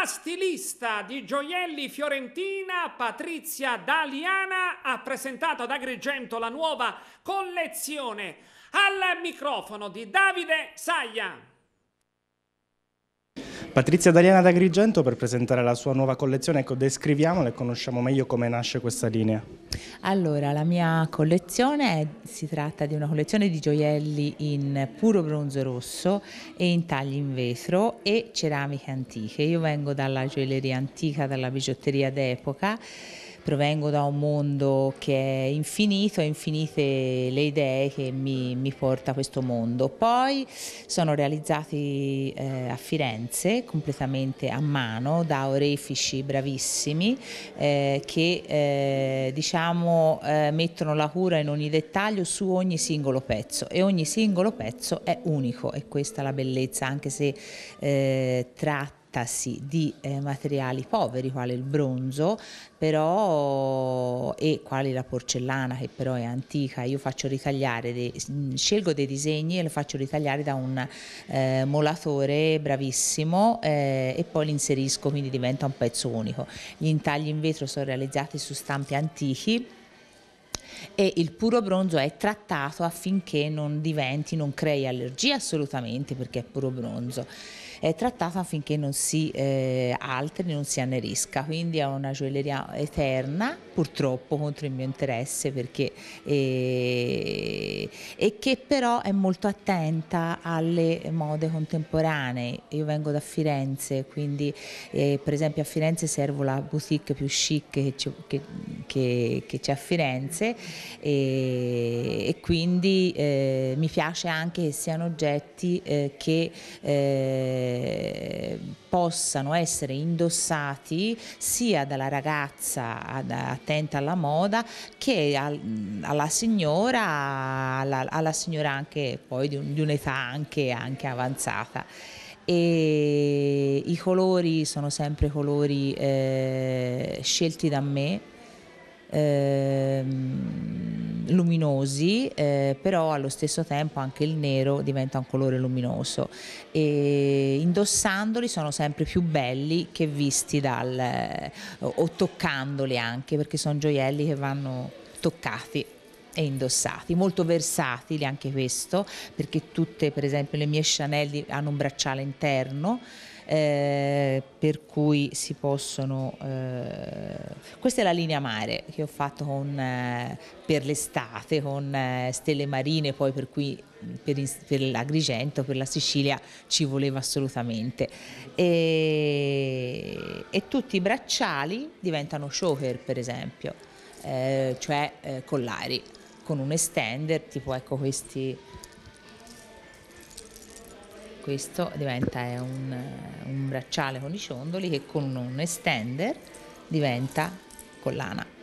La stilista di gioielli fiorentina Patrizia Daliana ha presentato ad Agrigento la nuova collezione. Al microfono di Davide Saia. Patrizia Daliana d'Agrigento per presentare la sua nuova collezione, ecco, descriviamola e conosciamo meglio come nasce questa linea. Allora, la mia collezione è, si tratta di una collezione di gioielli in puro bronzo rosso e in tagli in vetro e ceramiche antiche. Io vengo dalla gioielleria antica, dalla bigiotteria d'epoca provengo da un mondo che è infinito, infinite le idee che mi, mi porta questo mondo. Poi sono realizzati eh, a Firenze completamente a mano da orefici bravissimi eh, che eh, diciamo eh, mettono la cura in ogni dettaglio su ogni singolo pezzo e ogni singolo pezzo è unico e questa è la bellezza anche se eh, tratta trattasi di eh, materiali poveri quali il bronzo però, e quale la porcellana che però è antica, io faccio ritagliare, dei, mm, scelgo dei disegni e lo faccio ritagliare da un eh, molatore bravissimo eh, e poi li inserisco quindi diventa un pezzo unico. Gli intagli in vetro sono realizzati su stampi antichi e il puro bronzo è trattato affinché non diventi, non crei allergia assolutamente perché è puro bronzo è trattata affinché non si eh, alteri, non si annerisca. Quindi è una gioielleria eterna, purtroppo contro il mio interesse, perché, eh, e che però è molto attenta alle mode contemporanee. Io vengo da Firenze, quindi eh, per esempio a Firenze servo la boutique più chic che, che che, che c'è a Firenze e, e quindi eh, mi piace anche che siano oggetti eh, che eh, possano essere indossati sia dalla ragazza attenta alla moda che al, alla signora, alla, alla, signora anche poi di, un, di un'età anche, anche avanzata e i colori sono sempre colori eh, scelti da me ehm, luminosi, eh, però allo stesso tempo anche il nero diventa un colore luminoso e indossandoli sono sempre più belli che visti dal, eh, o toccandoli anche perché sono gioielli che vanno toccati e indossati, molto versatili anche questo, perché tutte per esempio le mie Chanel hanno un bracciale interno eh, per cui si possono... Eh, questa è la linea mare che ho fatto con, eh, per l'estate con eh, Stelle Marine, poi per cui per, per l'Agrigento, per la Sicilia ci voleva assolutamente. E, e tutti i bracciali diventano choker per esempio, eh, cioè eh, collari con un estender, tipo ecco questi questo diventa un, un bracciale con i ciondoli che con un estender diventa collana.